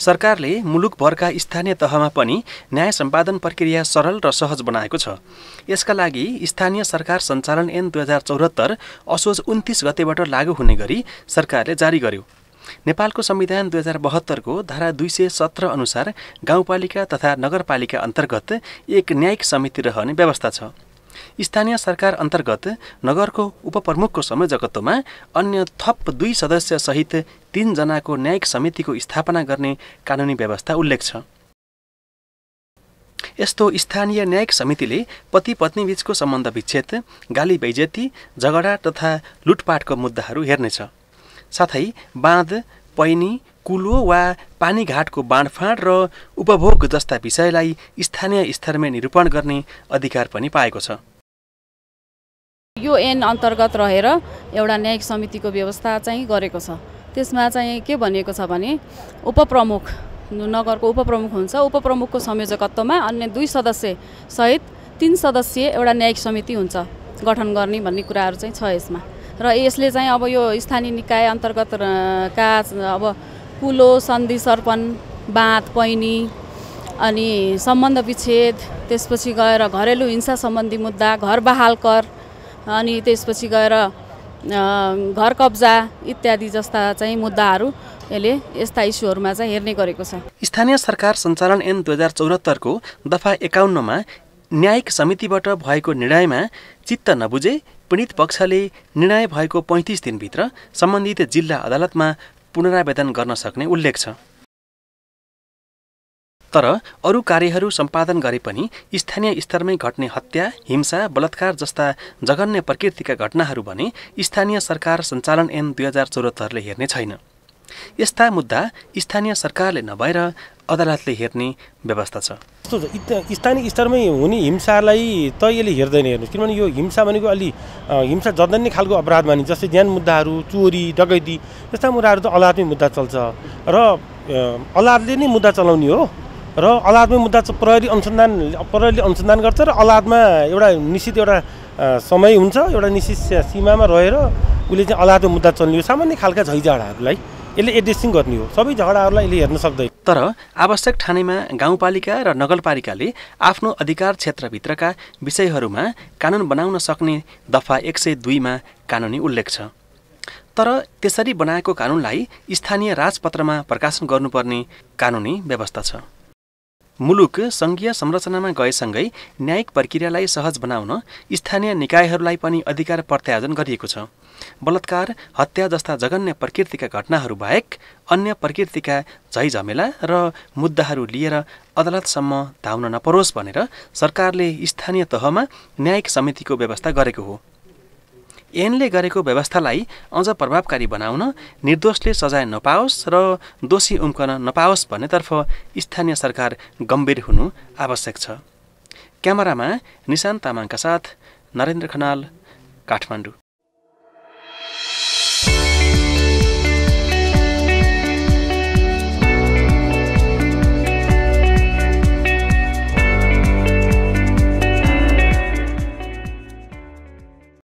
सरकारले मुलुकभरका स्थानीय तहमा पनि न्याय सम्पादन प्रक्रिया सरल र सहज बनाएको छ यसका लागि स्थानीय सरकार सञ्चालन ऐन दुई हजार चौहत्तर असोज उन्तिस गतेबाट लागू हुने गरी सरकारले जारी गर्यो नेपालको संविधान दुई हजार बहत्तरको धारा दुई सय सत्र अनुसार गाउँपालिका तथा नगरपालिका अन्तर्गत एक न्यायिक समिति रहने व्यवस्था छ स्थानीय सरकार अन्तर्गत नगरको उपप्रमुखको संयोजकत्वमा अन्य थप दुई सदस्यसहित तीनजनाको न्यायिक समितिको स्थापना गर्ने कानुनी व्यवस्था उल्लेख छ यस्तो स्थानीय न्यायिक समितिले पति पत्नीबीचको सम्बन्ध विच्छेद गाली बैजेती झगडा तथा लुटपाटको मुद्दाहरू हेर्नेछ साथै बाँध पैनी कुलो वा पानीघाटको बाँडफाँड र उपभोग जस्ता विषयलाई स्थानीय स्तरमै निरूपण गर्ने अधिकार पनि पाएको छ यो एन अन्तर्गत रहेर एउटा न्यायिक समितिको व्यवस्था चाहिँ गरेको छ त्यसमा चाहिँ के भनिएको छ भने उपप्रमुख नगरको उपप्रमुख हुन्छ उपप्रमुखको संयोजकत्वमा अन्य दुई सदस्य सहित तिन सदस्यीय एउटा न्यायिक समिति हुन्छ गठन गर्ने भन्ने कुराहरू चाहिँ छ यसमा र यसले चाहिँ अब यो स्थानीय निकाय अन्तर्गत का अब कुलो सन्धि सर्पण बाँध पैनी अनि सम्बन्ध विच्छेद त्यसपछि गएर घरेलु हिंसा सम्बन्धी मुद्दा घर बहाल कर अनि त्यसपछि गएर घर कब्जा इत्यादि जस्ता चाहिँ मुद्दाहरू यसले यस्ता इस्युहरूमा चाहिँ हेर्ने गरेको छ स्थानीय सरकार सञ्चालन एन दुई हजार चौहत्तरको दफा एकाउन्नमा न्यायिक समितिबाट भएको निर्णयमा चित्त नबुझे पीडित पक्षले निर्णय भएको पैँतिस दिनभित्र सम्बन्धित जिल्ला अदालतमा पुनरावेदन गर्न सक्ने उल्लेख छ तर अरू कार्यहरू सम्पादन गरे पनि स्थानीय स्तरमै घट्ने हत्या हिंसा बलात्कार जस्ता जघन्य प्रकृतिका घटनाहरू भने स्थानीय सरकार सञ्चालन एन दुई हजार चौहत्तरले हेर्ने छैन यस्ता मुद्दा स्थानीय सरकारले नभएर अदालतले हेर्ने व्यवस्था छ स्थानीय स्तरमै हुने हिंसालाई त यसले हेर्दैन हेर्नु किनभने यो हिंसा भनेको अलि हिंसा जदन्ने खालको अपराध मानिन्छ जस्तै ज्यान मुद्दाहरू चोरी डकैती यस्ता मुद्दाहरू त अदालतमै मुद्दा चल्छ र अदालतले नै मुद्दा चलाउने हो र अदालतमै मुद्दा प्रहरी अनुसन्धान प्रहरीले अनुसन्धान गर्छ र अदालतमा एउटा निश्चित एउटा समय हुन्छ एउटा निश्चित सीमामा रहेर उसले चाहिँ अदालतमा मुद्दा चल्ने हो सामान्य खालका झैझाडाहरूलाई यसले एड्रेसिङ गर्ने हो सबै झगडाहरूलाई यसले हेर्न सक्दैन तर आवश्यक ठानेमा गाउँपालिका र नगरपालिकाले आफ्नो अधिकार क्षेत्रभित्रका विषयहरूमा कानुन बनाउन सक्ने दफा एक सय दुईमा कानुनी उल्लेख छ तर त्यसरी बनाएको कानुनलाई स्थानीय राजपत्रमा प्रकाशन गर्नुपर्ने कानुनी व्यवस्था छ मुलुक सङ्घीय संरचनामा गएसँगै न्यायिक प्रक्रियालाई सहज बनाउन स्थानीय निकायहरूलाई पनि अधिकार प्रत्यार्जन गरिएको छ बलात्कार हत्या जस्ता जघन्य प्रकृतिका घटनाहरू बाहेक अन्य प्रकृतिका झैझमेला र मुद्दाहरू लिएर अदालतसम्म धाउन नपरोस् भनेर सरकारले स्थानीय तहमा न्यायिक समितिको व्यवस्था गरेको हो एनले गरेको व्यवस्थालाई अझ प्रभावकारी बनाउन निर्दोषले सजाय नपाओस् र दोषी उम्कन नपाओस् भन्नेतर्फ स्थानीय सरकार गम्भीर हुनु आवश्यक छ क्यामेरामा निशान तामाङका साथ नरेन्द्र खनाल काठमाडौँ